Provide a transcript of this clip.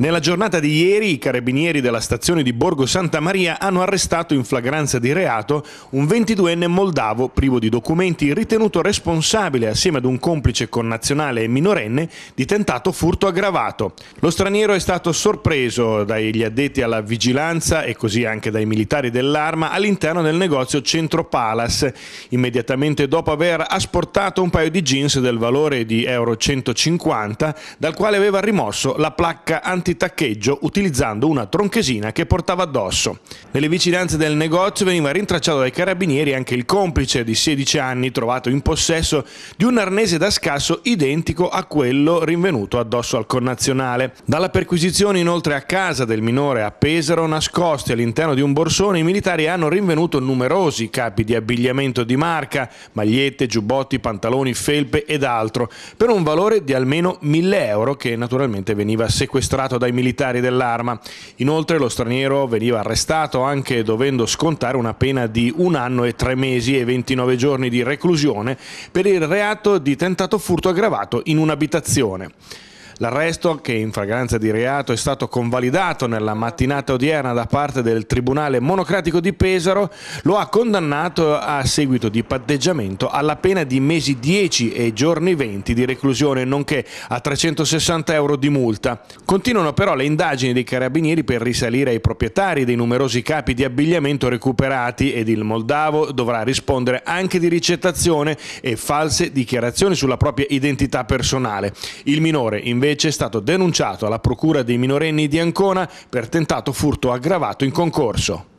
Nella giornata di ieri i carabinieri della stazione di Borgo Santa Maria hanno arrestato in flagranza di reato un 22enne moldavo privo di documenti ritenuto responsabile assieme ad un complice connazionale e minorenne di tentato furto aggravato. Lo straniero è stato sorpreso dagli addetti alla vigilanza e così anche dai militari dell'arma all'interno del negozio Centro Palace, immediatamente dopo aver asportato un paio di jeans del valore di Euro 150 dal quale aveva rimosso la placca anti antitaccheggio utilizzando una tronchesina che portava addosso. Nelle vicinanze del negozio veniva rintracciato dai carabinieri anche il complice di 16 anni trovato in possesso di un arnese da scasso identico a quello rinvenuto addosso al connazionale. Dalla perquisizione inoltre a casa del minore a Pesaro, nascosti all'interno di un borsone, i militari hanno rinvenuto numerosi capi di abbigliamento di marca, magliette, giubbotti, pantaloni, felpe ed altro, per un valore di almeno 1000 euro che naturalmente veniva sequestrato dai militari dell'arma. Inoltre lo straniero veniva arrestato anche dovendo scontare una pena di un anno e tre mesi e 29 giorni di reclusione per il reato di tentato furto aggravato in un'abitazione. L'arresto, che in fragranza di reato è stato convalidato nella mattinata odierna da parte del Tribunale Monocratico di Pesaro, lo ha condannato a seguito di patteggiamento alla pena di mesi 10 e giorni 20 di reclusione, nonché a 360 euro di multa. Continuano però le indagini dei carabinieri per risalire ai proprietari dei numerosi capi di abbigliamento recuperati ed il Moldavo dovrà rispondere anche di ricettazione e false dichiarazioni sulla propria identità personale. Il minore invece invece è stato denunciato alla Procura dei minorenni di Ancona per tentato furto aggravato in concorso.